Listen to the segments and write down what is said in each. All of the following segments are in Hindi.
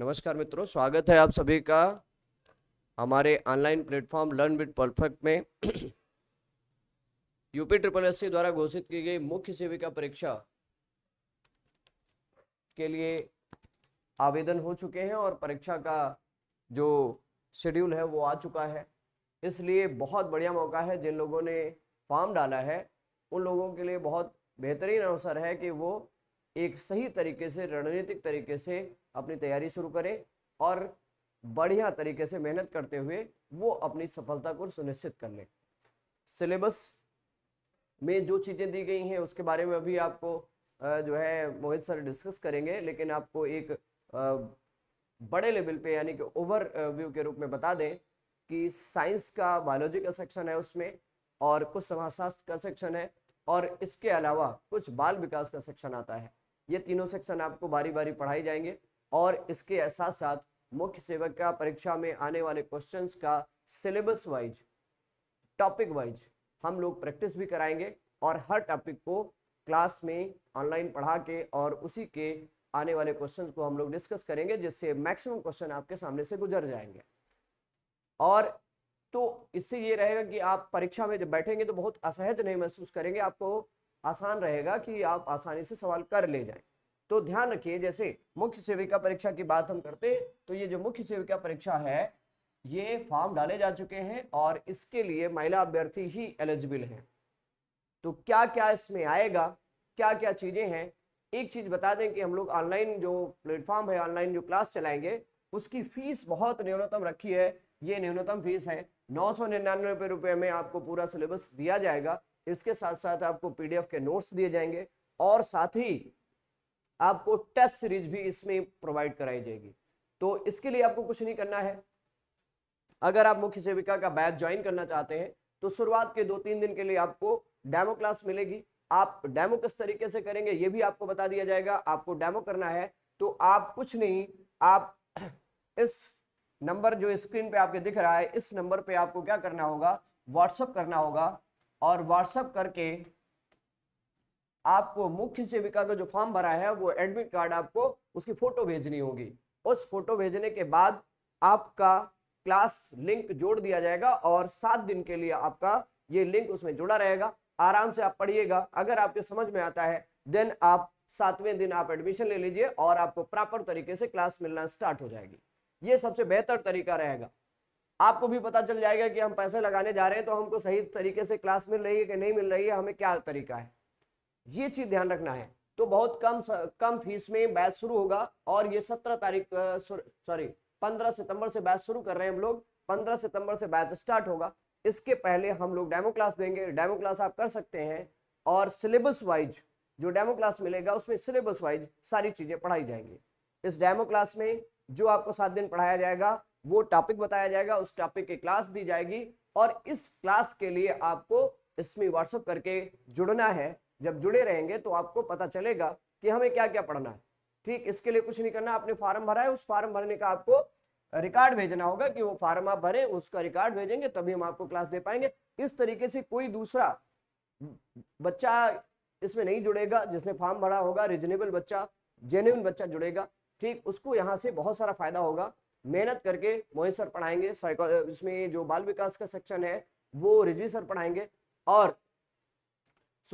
नमस्कार मित्रों स्वागत है आप सभी का हमारे online platform learn with perfect में यूपी ट्रिपल एस द्वारा घोषित की गई मुख्य सेविका परीक्षा के लिए आवेदन हो चुके हैं और परीक्षा का जो शेड्यूल है वो आ चुका है इसलिए बहुत बढ़िया मौका है जिन लोगों ने फॉर्म डाला है उन लोगों के लिए बहुत बेहतरीन अवसर है कि वो एक सही तरीके से रणनीतिक तरीके से अपनी तैयारी शुरू करें और बढ़िया तरीके से मेहनत करते हुए वो अपनी सफलता को सुनिश्चित कर लें सिलेबस में जो चीज़ें दी गई हैं उसके बारे में अभी आपको जो है मोहित सर डिस्कस करेंगे लेकिन आपको एक बड़े लेवल पे यानी कि ओवर व्यू के रूप में बता दें कि साइंस का बायोलॉजी का सेक्शन है उसमें और कुछ समाजशास्त्र का सेक्शन है और इसके अलावा कुछ बाल विकास का सेक्शन आता है ये तीनों सेक्शन आपको बारी बारी पढ़ाई जाएंगे और इसके साथ साथ मुख्य सेवक का परीक्षा में आने वाले क्वेश्चंस का सिलेबस वाइज टॉपिक वाइज हम लोग प्रैक्टिस भी कराएंगे और हर टॉपिक को क्लास में ऑनलाइन पढ़ा के और उसी के आने वाले क्वेश्चंस को हम लोग डिस्कस करेंगे जिससे मैक्सिमम क्वेश्चन आपके सामने से गुजर जाएंगे और तो इससे ये रहेगा कि आप परीक्षा में जब बैठेंगे तो बहुत असहज नहीं महसूस करेंगे आपको आसान रहेगा कि आप आसानी से सवाल कर ले जाएं तो ध्यान रखिए जैसे मुख्य सेविका परीक्षा की बात हम करते तो ये जो मुख्य सेविका परीक्षा है ये फॉर्म डाले जा चुके हैं और इसके लिए महिला अभ्यर्थी ही एलिजिबल हैं तो क्या क्या इसमें आएगा क्या क्या चीज़ें हैं एक चीज़ बता दें कि हम लोग ऑनलाइन जो प्लेटफॉर्म है ऑनलाइन जो क्लास चलाएंगे उसकी फीस बहुत न्यूनतम रखी है ये न्यूनतम फीस है नौ सौ निन्यानवे रुपये में आपको पूरा सिलेबस दिया जाएगा इसके साथ साथ आपको पीडीएफ के नोट्स दिए जाएंगे और साथ ही आपको टेस्ट सीरीज भी इसमें प्रोवाइड कराई जाएगी तो इसके लिए आपको कुछ नहीं करना है अगर आप मुख्य सेविका का बैच ज्वाइन करना चाहते हैं तो शुरुआत के दो तीन दिन के लिए आपको डेमो क्लास मिलेगी आप डेमो किस तरीके से करेंगे ये भी आपको बता दिया जाएगा आपको डेमो करना है तो आप कुछ नहीं आप इस नंबर जो स्क्रीन पे आपके दिख रहा है इस नंबर पे आपको क्या करना होगा व्हाट्सअप करना होगा और व्हाट्सअप करके आपको मुख्य सेविका का जो फॉर्म भरा है वो एडमिट कार्ड आपको उसकी फोटो भेजनी होगी उस फोटो भेजने के बाद आपका क्लास लिंक जोड़ दिया जाएगा और सात दिन के लिए आपका ये लिंक उसमें जुड़ा रहेगा आराम से आप पढ़िएगा अगर आपके समझ में आता है देन आप सातवें दिन आप एडमिशन ले लीजिए और आपको प्रॉपर तरीके से क्लास मिलना स्टार्ट हो जाएगी ये सबसे बेहतर तरीका रहेगा आपको भी पता चल जाएगा कि हम पैसे लगाने जा रहे हैं तो हमको सही तरीके से क्लास मिल रही है कि नहीं मिल रही है हमें क्या तरीका है ये चीज ध्यान रखना है तो बहुत कम कम फीस में बैच शुरू होगा और ये सत्रह तारीख सॉरी पंद्रह सितंबर से बैच शुरू कर रहे हैं हम लोग पंद्रह सितंबर से बैच स्टार्ट होगा इसके पहले हम लोग डेमो क्लास देंगे डेमो क्लास आप कर सकते हैं और सिलेबस वाइज जो डेमो क्लास मिलेगा उसमें सिलेबस वाइज सारी चीजें पढ़ाई जाएंगी इस डेमो क्लास में जो आपको सात दिन पढ़ाया जाएगा वो टॉपिक बताया जाएगा उस टॉपिक की क्लास दी जाएगी और इस क्लास के लिए आपको इसमें व्हाट्सअप करके जुड़ना है जब जुड़े रहेंगे तो आपको पता चलेगा कि हमें क्या क्या पढ़ना है ठीक इसके लिए कुछ नहीं करना आपने फार्म भरा है उस फार्म भरने का आपको रिकॉर्ड भेजना होगा कि वो फार्म आप भरें उसका रिकॉर्ड भेजेंगे तभी हम आपको क्लास दे पाएंगे इस तरीके से कोई दूसरा बच्चा इसमें नहीं जुड़ेगा जिसने फॉर्म भरा होगा रिजनेबल बच्चा जेन्यून बच्चा जुड़ेगा ठीक उसको यहाँ से बहुत सारा फायदा होगा मेहनत करके मोहित सर पढ़ाएंगे इसमें जो बाल विकास का सेक्शन है वो रिजवी सर पढ़ाएंगे और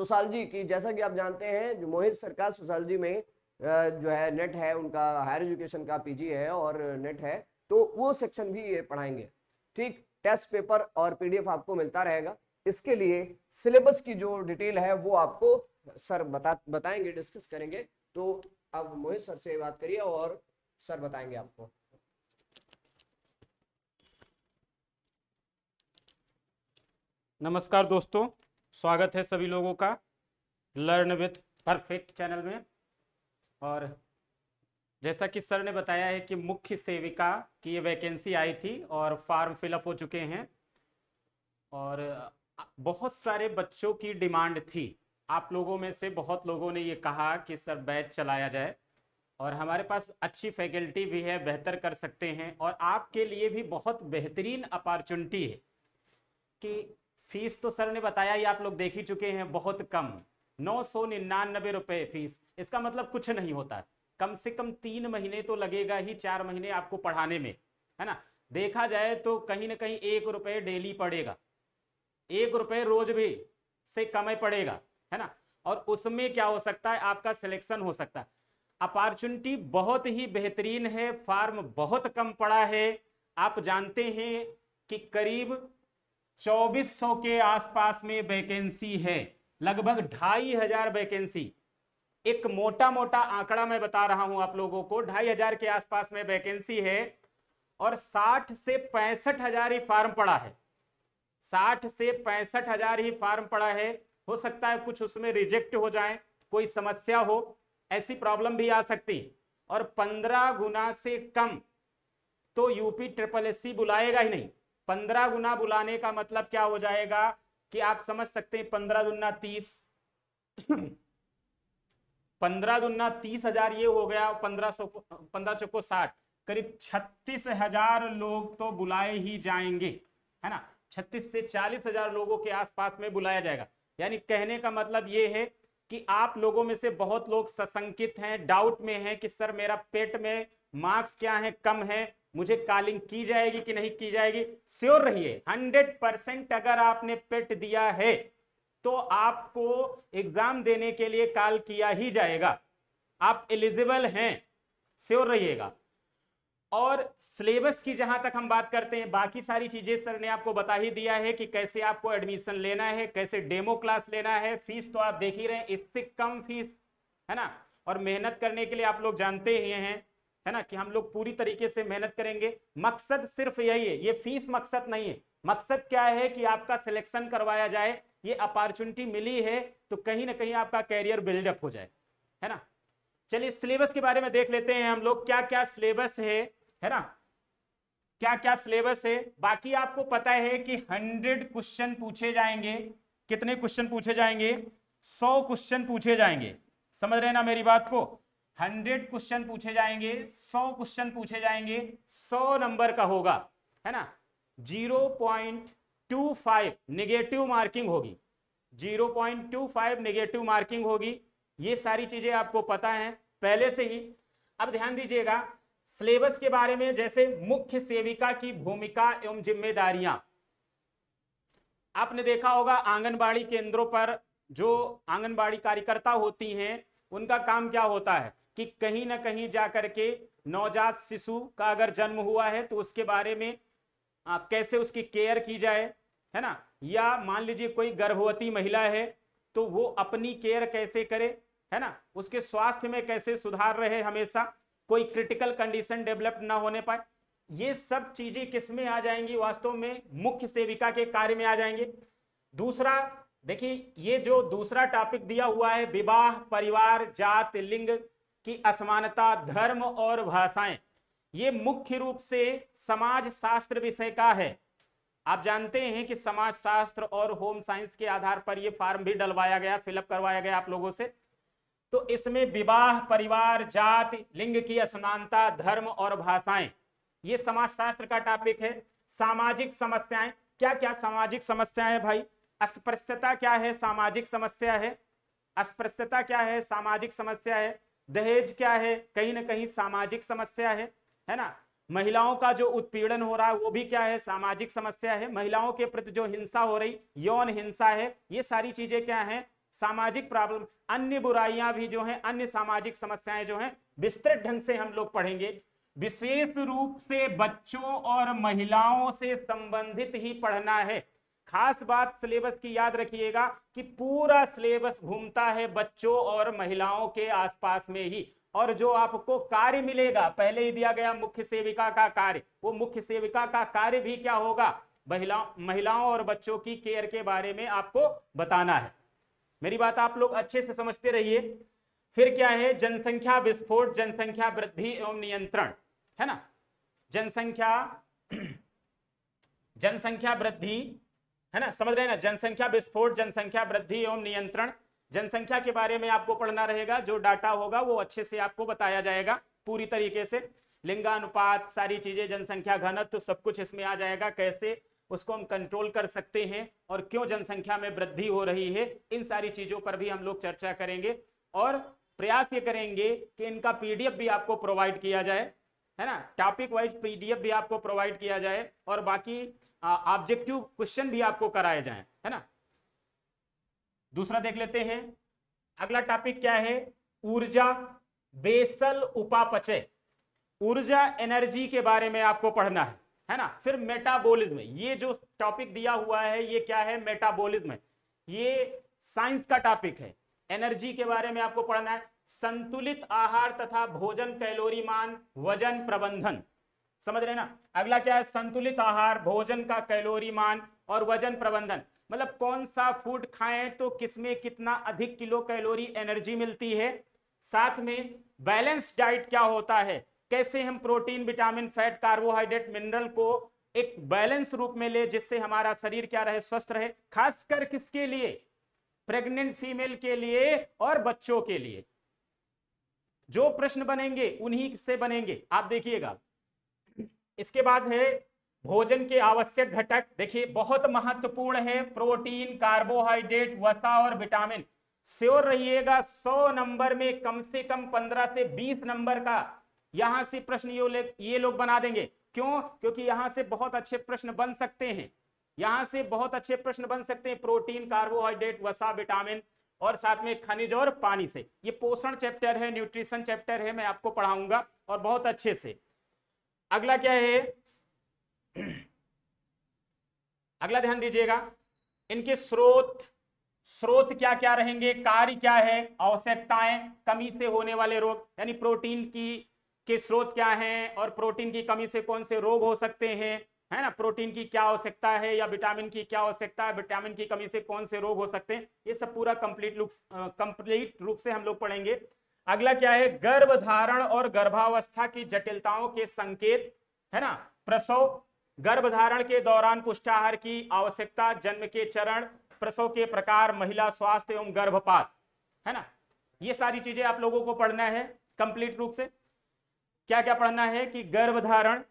जी की जैसा कि आप जानते हैं जो मोहित सरकार जी में जो है नेट है उनका हायर एजुकेशन का पीजी है और नेट है तो वो सेक्शन भी ये पढ़ाएंगे ठीक टेस्ट पेपर और पीडीएफ आपको मिलता रहेगा इसके लिए सिलेबस की जो डिटेल है वो आपको सर बता बताएंगे डिस्कस करेंगे तो अब मोहित सर से बात करिए और सर बताएंगे आपको नमस्कार दोस्तों स्वागत है सभी लोगों का लर्न विथ परफेक्ट चैनल में और जैसा कि सर ने बताया है कि मुख्य सेविका की ये वैकेंसी आई थी और फॉर्म फिलअप हो चुके हैं और बहुत सारे बच्चों की डिमांड थी आप लोगों में से बहुत लोगों ने ये कहा कि सर बैच चलाया जाए और हमारे पास अच्छी फैकल्टी भी है बेहतर कर सकते हैं और आपके लिए भी बहुत बेहतरीन अपॉर्चुनिटी है कि फीस तो सर ने बताया ही आप लोग देख ही चुके हैं बहुत कम नौ सौ निन्यानबे रुपये फीस इसका मतलब कुछ नहीं होता कम से कम तीन महीने तो लगेगा ही चार महीने आपको पढ़ाने में है ना देखा जाए तो कहीं ना कहीं एक रुपये डेली पड़ेगा एक रुपये रोज भी से कम ही पड़ेगा है ना और उसमें क्या हो सकता है आपका सिलेक्शन हो सकता है अपॉर्चुनिटी बहुत ही बेहतरीन है फार्म बहुत कम पड़ा है आप जानते हैं कि करीब 2400 के आसपास में वैकेंसी है लगभग ढाई हजार वैकेंसी एक मोटा मोटा आंकड़ा मैं बता रहा हूं आप लोगों को ढाई हजार के आसपास में वैकेंसी है और साठ से पैंसठ हजार ही फार्म पड़ा है साठ से पैंसठ हजार ही फार्म पड़ा है हो सकता है कुछ उसमें रिजेक्ट हो जाए कोई समस्या हो ऐसी प्रॉब्लम भी आ सकती और पंद्रह गुना से कम तो यूपी ट्रिपल एस बुलाएगा ही नहीं पंद्रह गुना बुलाने का मतलब क्या हो जाएगा कि आप समझ सकते हैं पंद्रह दुना तीस पंद्रह दुना तीस हजार ये हो गया पंद्रह सौ पंद्रह चौको साठ करीब छत्तीस हजार लोग तो बुलाए ही जाएंगे है ना छत्तीस से चालीस हजार लोगों के आसपास में बुलाया जाएगा यानी कहने का मतलब ये है कि आप लोगों में से बहुत लोग सशंकित हैं डाउट में हैं कि सर मेरा पेट में मार्क्स क्या है कम है मुझे कॉलिंग की जाएगी कि नहीं की जाएगी श्योर रहिए हंड्रेड परसेंट अगर आपने पेट दिया है तो आपको एग्जाम देने के लिए कॉल किया ही जाएगा आप एलिजिबल हैं श्योर रहिएगा और सिलेबस की जहां तक हम बात करते हैं बाकी सारी चीजें सर ने आपको बता ही दिया है कि कैसे आपको एडमिशन लेना है कैसे डेमो क्लास लेना है फीस तो आप देख ही रहे हैं इससे कम फीस है ना और मेहनत करने के लिए आप लोग जानते ही हैं है ना कि हम लोग पूरी तरीके से मेहनत करेंगे मकसद सिर्फ यही है ये फीस मकसद नहीं है मकसद क्या है कि आपका सिलेक्शन करवाया जाए ये अपॉर्चुनिटी मिली है तो कहीं ना कहीं आपका कैरियर बिल्डअप हो जाए है ना चलिए सिलेबस के बारे में देख लेते हैं हम लोग क्या क्या सिलेबस है है ना क्या क्या सिलेबस है बाकी आपको पता है कि हंड्रेड क्वेश्चन पूछे जाएंगे कितने क्वेश्चन पूछे जाएंगे सौ क्वेश्चन पूछे जाएंगे समझ रहे ना मेरी बात को हंड्रेड क्वेश्चन पूछे जाएंगे सौ क्वेश्चन पूछे जाएंगे सौ नंबर का होगा है ना zero point two five negative marking होगी zero point two five negative marking होगी ये सारी चीजें आपको पता है पहले से ही अब ध्यान दीजिएगा सिलेबस के बारे में जैसे मुख्य सेविका की भूमिका एवं जिम्मेदारियां आपने देखा होगा आंगनबाड़ी केंद्रों पर जो आंगनबाड़ी कार्यकर्ता होती हैं उनका काम क्या होता है कि कहीं ना कहीं जा करके नवजात शिशु का अगर जन्म हुआ है तो उसके बारे में आ, कैसे उसकी केयर की जाए है ना या मान लीजिए कोई गर्भवती महिला है तो वो अपनी केयर कैसे करे है ना उसके स्वास्थ्य में कैसे सुधार रहे हमेशा कोई क्रिटिकल कंडीशन डेवलप ना होने पाए ये सब चीजें किस में आ जाएंगी वास्तव में मुख्य सेविका के कार्य में आ जाएंगे दूसरा देखिए ये जो दूसरा टॉपिक दिया हुआ है विवाह परिवार जात लिंग कि असमानता धर्म और भाषाएं ये मुख्य रूप से समाज शास्त्र विषय का है आप जानते हैं कि समाज शास्त्र और होम साइंस के आधार पर यह फॉर्म भी डलवाया गया फिलअप करवाया गया आप लोगों से तो इसमें विवाह परिवार जाति लिंग की असमानता धर्म और भाषाएं ये समाज शास्त्र का टॉपिक है सामाजिक समस्याएं क्या क्या सामाजिक समस्या है भाई अस्पृश्यता क्या है सामाजिक समस्या है अस्पृश्यता क्या है सामाजिक समस्या है दहेज क्या है कहीं ना कहीं सामाजिक समस्या है है ना महिलाओं का जो उत्पीड़न हो रहा है वो भी क्या है सामाजिक समस्या है महिलाओं के प्रति जो हिंसा हो रही यौन हिंसा है ये सारी चीजें क्या है सामाजिक प्रॉब्लम अन्य बुराइयां भी जो है अन्य सामाजिक समस्याएं जो है विस्तृत ढंग से हम लोग पढ़ेंगे विशेष रूप से बच्चों और महिलाओं से संबंधित ही पढ़ना है खास बात सिलेबस की याद रखिएगा कि पूरा सिलेबस घूमता है बच्चों और महिलाओं के आसपास में ही और जो आपको कार्य मिलेगा पहले ही दिया गया मुख्य सेविका का कार्य वो मुख्य सेविका का कार्य भी क्या होगा महिलाओं महिलाओं और बच्चों की केयर के बारे में आपको बताना है मेरी बात आप लोग अच्छे से समझते रहिए फिर क्या है जनसंख्या विस्फोट जनसंख्या वृद्धि एवं नियंत्रण है ना जनसंख्या जनसंख्या वृद्धि है ना समझ रहे ना जनसंख्या विस्फोट जनसंख्या वृद्धि एवं नियंत्रण जनसंख्या के बारे में आपको पढ़ना रहेगा जो डाटा होगा वो अच्छे से आपको बताया जाएगा पूरी तरीके से लिंगानुपात सारी चीजें जनसंख्या घनत्व तो सब कुछ इसमें आ जाएगा कैसे उसको हम कंट्रोल कर सकते हैं और क्यों जनसंख्या में वृद्धि हो रही है इन सारी चीजों पर भी हम लोग चर्चा करेंगे और प्रयास ये करेंगे कि इनका पीडीएफ भी आपको प्रोवाइड किया जाए है ना टॉपिक वाइज पीडीएफ भी आपको प्रोवाइड किया जाए और बाकी ऑब्जेक्टिव क्वेश्चन भी आपको कराए जाए है ना दूसरा देख लेते हैं अगला टॉपिक क्या है ऊर्जा बेसल उपापचय ऊर्जा एनर्जी के बारे में आपको पढ़ना है है ना फिर मेटाबॉलिज्म ये जो टॉपिक दिया हुआ है ये क्या है मेटाबॉलिज्म ये साइंस का टॉपिक है एनर्जी के बारे में आपको पढ़ना है संतुलित आहार तथा भोजन कैलोरी मान वजन प्रबंधन समझ रहे ना अगला क्या है संतुलित आहार भोजन का कैलोरी मान और वजन प्रबंधन मतलब कौन सा फूड खाएं तो किसमें कितना अधिक किलो कैलोरी एनर्जी मिलती है साथ में बैलेंस डाइट क्या होता है कैसे हम protein vitamin fat carbohydrate mineral को एक बैलेंस रूप में ले जिससे हमारा शरीर क्या रहे स्वस्थ रहे खासकर किसके लिए प्रेग्नेंट फीमेल के लिए और बच्चों के लिए जो प्रश्न बनेंगे उन्हीं से बनेंगे आप देखिएगा इसके बाद है भोजन के आवश्यक घटक देखिए बहुत महत्वपूर्ण है प्रोटीन कार्बोहाइड्रेट वसा और विटामिन श्योर रहिएगा 100 नंबर में कम से कम 15 से 20 नंबर का यहां से प्रश्न ये, ये लोग बना देंगे क्यों क्योंकि यहां से बहुत अच्छे प्रश्न बन सकते हैं यहां से बहुत अच्छे प्रश्न बन सकते हैं प्रोटीन कार्बोहाइड्रेट वसा विटामिन और साथ में खनिज और पानी से ये पोषण चैप्टर है न्यूट्रिशन चैप्टर है मैं आपको पढ़ाऊंगा और बहुत अच्छे से अगला क्या है अगला ध्यान दीजिएगा इनके स्रोत स्रोत क्या क्या रहेंगे कार्य क्या है आवश्यकताएं कमी से होने वाले रोग यानी प्रोटीन की के स्रोत क्या हैं और प्रोटीन की कमी से कौन से रोग हो सकते हैं है ना प्रोटीन की क्या आवश्यकता है या विटामिन की क्या आवश्यकता है विटामिन की कमी से कौन से रोग हो सकते हैं ये सब पूरा कंप्लीट लुक कंप्लीट रूप से हम लोग पढ़ेंगे अगला क्या है गर्भधारण और गर्भावस्था की जटिलताओं के संकेत है ना प्रसव गर्भधारण के दौरान पुष्टाहार की आवश्यकता जन्म के चरण प्रसव के प्रकार महिला स्वास्थ्य एवं गर्भपात है ना ये सारी चीजें आप लोगों को पढ़ना है कंप्लीट रूप से क्या क्या पढ़ना है कि गर्भधारण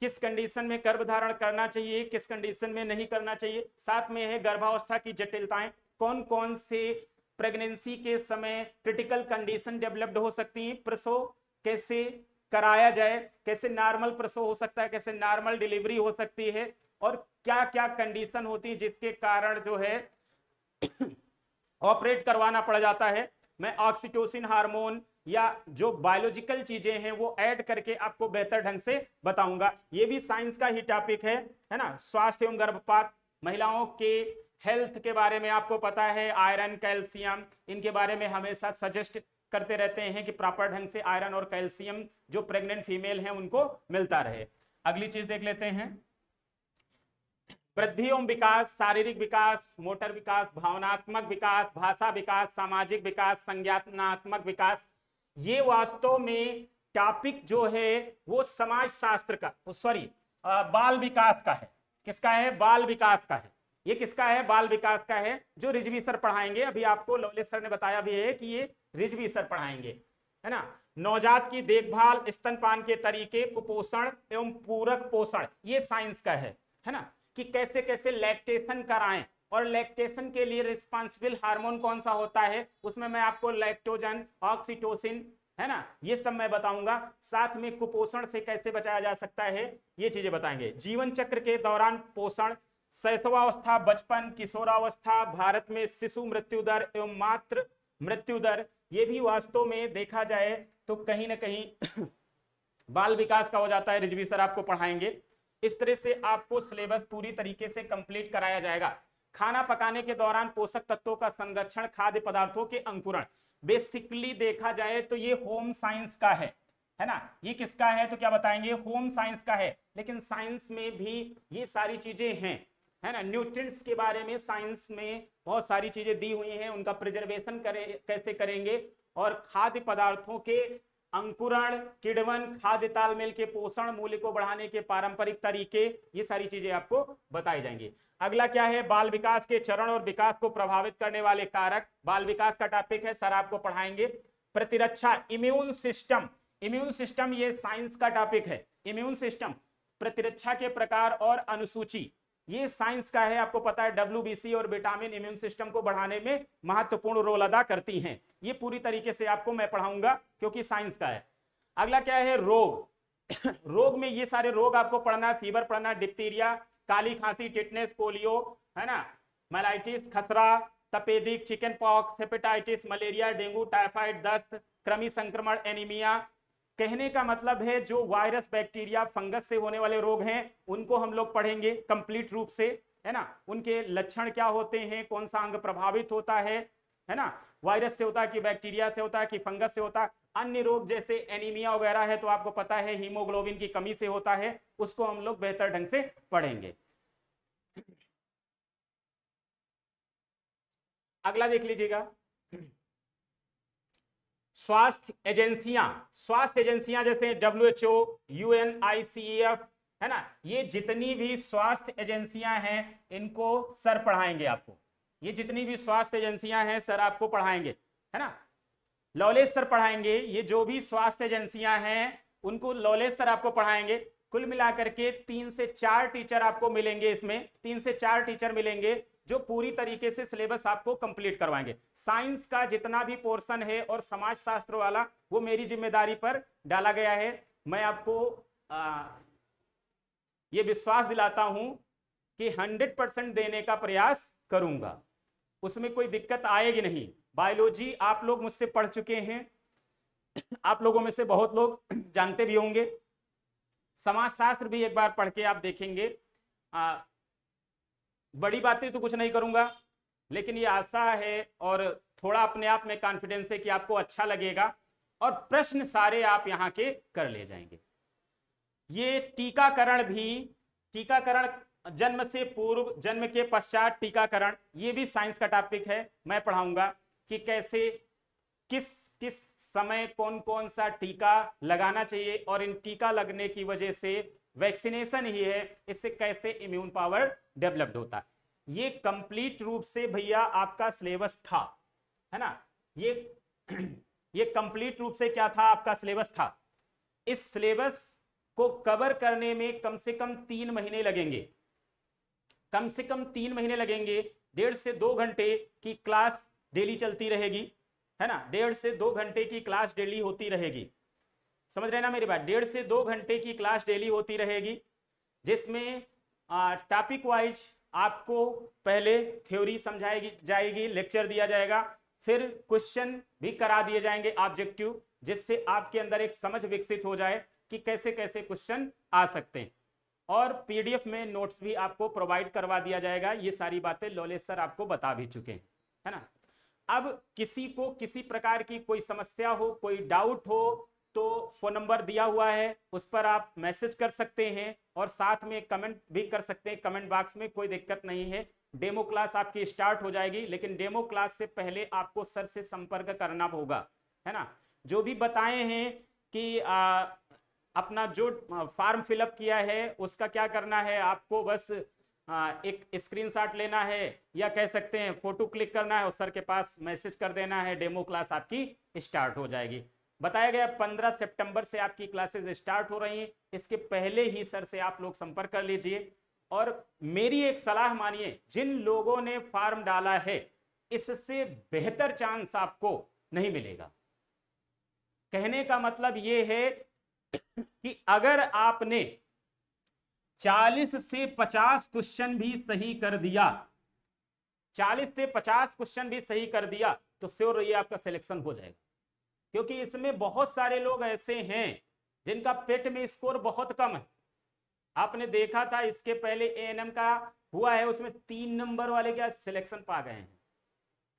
किस कंडीशन में गर्भधारण करना चाहिए किस कंडीशन में नहीं करना चाहिए साथ में है गर्भावस्था की जटिलताएं कौन कौन से प्रेगनेंसी के समय क्रिटिकल कंडीशन डेवलप्ड हो सकती है प्रसव कैसे कराया जाए कैसे नॉर्मल प्रसव हो सकता है कैसे नॉर्मल डिलीवरी हो सकती है और क्या क्या कंडीशन होती है जिसके कारण जो है ऑपरेट करवाना पड़ जाता है मैं ऑक्सीटोसिन हार्मोन या जो बायोलॉजिकल चीजें हैं वो ऐड करके आपको बेहतर ढंग से बताऊंगा ये भी साइंस का ही टॉपिक है है ना स्वास्थ्य एवं गर्भपात महिलाओं के हेल्थ के बारे में आपको पता है आयरन कैल्शियम इनके बारे में हमेशा सजेस्ट करते रहते हैं कि प्रॉपर ढंग से आयरन और कैल्शियम जो प्रेग्नेंट फीमेल हैं उनको मिलता रहे अगली चीज देख लेते हैं वृद्धि एवं विकास शारीरिक विकास मोटर विकास भावनात्मक विकास भाषा विकास सामाजिक विकास संज्ञानात्मक विकास ये वास्तव में टॉपिक जो है वो समाज शास्त्र का सॉरी बाल विकास का है किसका है बाल विकास का है ये किसका है बाल विकास का है जो रिजवी सर पढ़ाएंगे अभी आपको लवलेश सर ने बताया भी है कि ये रिजवी सर पढ़ाएंगे है ना नवजात की देखभाल स्तनपान के तरीके कुपोषण एवं पूरक पोषण ये साइंस का है है ना कि कैसे कैसे लैक्टेशन कराएं और लैक्टेशन के लिए रिस्पांसिबल हार्मोन कौन सा होता है उसमें मैं आपको लैक्टोजन ऑक्सीटोसिन है ना ये सब मैं बताऊंगा साथ में कुपोषण से कैसे बचाया जा सकता है ये चीजें बताएंगे जीवन चक्र के दौरान पोषण शैशवावस्था बचपन किशोरावस्था भारत में शिशु मृत्यु दर एवं मात्र मृत्यु दर ये भी वास्तव में देखा जाए तो कहीं ना कहीं बाल विकास का हो जाता है रिजवी सर आपको पढ़ाएंगे इस तरह से आपको सिलेबस पूरी तरीके से कंप्लीट कराया जाएगा खाना पकाने के दौरान पोषक तत्वों का संरक्षण खाद्य पदार्थों के अंकुरण बेसिकली देखा जाए तो ये होम साइंस का है है ना ये किसका है तो क्या बताएंगे होम साइंस का है लेकिन साइंस में भी ये सारी चीजें हैं है ना न्यूट्रिएंट्स के बारे में साइंस में बहुत सारी चीजें दी हुई हैं उनका प्रिजर्वेशन करें कैसे करेंगे और खाद्य पदार्थों के अंकुरण किडवन खाद्य तालमेल के पोषण मूल्य को बढ़ाने के पारंपरिक तरीके ये सारी चीजें आपको बताई जाएंगी अगला क्या है बाल विकास के चरण और विकास को प्रभावित करने वाले कारक बाल विकास का टॉपिक है सर आपको पढ़ाएंगे प्रतिरक्षा इम्यून सिस्टम इम्यून सिस्टम ये साइंस का टॉपिक है इम्यून सिस्टम प्रतिरक्षा के प्रकार और अनुसूची ये साइंस का है आपको पता है डब्ल्यू और विटामिन इम्यून सिस्टम को बढ़ाने में महत्वपूर्ण रोल अदा करती हैं ये पूरी तरीके से आपको मैं पढ़ाऊंगा क्योंकि साइंस का है अगला क्या है रोग रोग में ये सारे रोग आपको पढ़ना है फीवर पढ़ना डिप्टीरिया काली खांसी टिटनेस पोलियो है ना मलाइटिस खसरा तपेदिक chicken pox hepatitis malaria dengue typhoid दस्त क्रमी संक्रमण एनीमिया कहने का मतलब है जो वायरस बैक्टीरिया फंगस से होने वाले रोग हैं उनको हम लोग पढ़ेंगे कंप्लीट रूप से है ना उनके लक्षण क्या होते हैं कौन सा अंग प्रभावित होता है है ना वायरस से होता है कि बैक्टीरिया से होता है कि फंगस से होता है अन्य रोग जैसे एनीमिया वगैरह है तो आपको पता है हीमोग्लोबिन की कमी से होता है उसको हम लोग बेहतर ढंग से पढ़ेंगे अगला देख लीजिएगा स्वास्थ्य एजेंसियां स्वास्थ्य एजेंसियां जैसे W H O U N I C E F ना ये जितनी भी स्वास्थ्य एजेंसियां हैं इनको सर पढ़ाएंगे आपको ये जितनी भी स्वास्थ्य एजेंसियां हैं सर आपको पढ़ाएंगे है ना लॉलेज सर पढ़ाएंगे ये जो भी स्वास्थ्य एजेंसियां हैं उनको लॉलेज सर आपको पढ़ाएंगे कुल मिलाकर के तीन से चार टीचर आपको मिलेंगे इसमें तीन से चार टीचर मिलेंगे जो पूरी तरीके से सिलेबस आपको कंप्लीट करवाएंगे साइंस का जितना भी पोर्शन है और समाज शास्त्र वाला वो मेरी जिम्मेदारी पर डाला गया है मैं आपको आ, ये विश्वास दिलाता हूं कि 100 परसेंट देने का प्रयास करूंगा उसमें कोई दिक्कत आएगी नहीं बायोलॉजी आप लोग मुझसे पढ़ चुके हैं आप लोगों में से बहुत लोग जानते भी होंगे समाजशास्त्र भी एक बार पढ़ के आप देखेंगे आ, बड़ी बातें तो कुछ नहीं करूंगा लेकिन ये आशा है और थोड़ा अपने आप में कॉन्फिडेंस है कि आपको अच्छा लगेगा और प्रश्न सारे आप यहाँ के कर ले जाएंगे ये टीकाकरण भी टीकाकरण जन्म से पूर्व जन्म के पश्चात टीकाकरण ये भी साइंस का टॉपिक है मैं पढ़ाऊंगा कि कैसे किस किस समय कौन कौन सा टीका लगाना चाहिए और इन टीका लगने की वजह से वैक्सीनेशन ही है इससे कैसे इम्यून पावर डेवलप्ड होता है ये कंप्लीट रूप से भैया आपका सिलेबस था है ना ये ये कंप्लीट रूप से क्या था आपका सिलेबस था इस सिलेबस को कवर करने में कम से कम तीन महीने लगेंगे कम से कम तीन महीने लगेंगे डेढ़ से दो घंटे की क्लास डेली चलती रहेगी है ना डेढ़ से दो घंटे की क्लास डेली होती रहेगी समझ रहे ना मेरी बात डेढ़ से दो घंटे की क्लास डेली होती रहेगी जिसमें टॉपिक वाइज आपको पहले थ्योरी समझाएगी जाएगी लेक्चर दिया जाएगा फिर क्वेश्चन भी करा दिए जाएंगे ऑब्जेक्टिव जिससे आपके अंदर एक समझ विकसित हो जाए कि कैसे कैसे क्वेश्चन आ सकते हैं और पीडीएफ में नोट्स भी आपको प्रोवाइड करवा दिया जाएगा ये सारी बातें लोले सर आपको बता भी चुके हैं है ना अब किसी को किसी प्रकार की कोई समस्या हो कोई डाउट हो तो फोन नंबर दिया हुआ है उस पर आप मैसेज कर सकते हैं और साथ में कमेंट भी कर सकते हैं कमेंट बॉक्स में कोई दिक्कत नहीं है डेमो क्लास आपकी स्टार्ट हो जाएगी लेकिन डेमो क्लास से पहले आपको सर से संपर्क करना होगा है ना जो भी बताए हैं कि आ, अपना जो फॉर्म फिलअप किया है उसका क्या करना है आपको बस आ, एक स्क्रीनशॉट लेना है या कह सकते हैं फोटो क्लिक करना है और सर के पास मैसेज कर देना है डेमो क्लास आपकी स्टार्ट हो जाएगी बताया गया 15 सितंबर से आपकी क्लासेस स्टार्ट हो रही हैं इसके पहले ही सर से आप लोग संपर्क कर लीजिए और मेरी एक सलाह मानिए जिन लोगों ने फॉर्म डाला है इससे बेहतर चांस आपको नहीं मिलेगा कहने का मतलब ये है कि अगर आपने 40 से 50 क्वेश्चन भी सही कर दिया 40 से 50 क्वेश्चन भी सही कर दिया तो श्योर ये आपका सिलेक्शन हो जाएगा क्योंकि इसमें बहुत सारे लोग ऐसे हैं जिनका पेट में स्कोर बहुत कम है आपने देखा था इसके पहले ए का हुआ है उसमें तीन नंबर वाले क्या सिलेक्शन पा गए हैं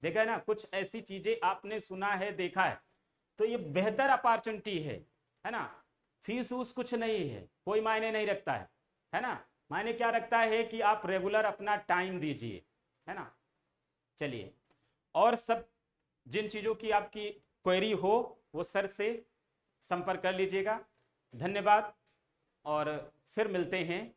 देखा है ना कुछ ऐसी चीजें आपने सुना है देखा है तो ये बेहतर अपॉर्चुनिटी है है ना फीस उस कुछ नहीं है कोई मायने नहीं रखता है है ना मायने क्या रखता है कि आप रेगुलर अपना टाइम दीजिए है ना चलिए और सब जिन चीजों की आपकी क्वेरी हो वो सर से संपर्क कर लीजिएगा धन्यवाद और फिर मिलते हैं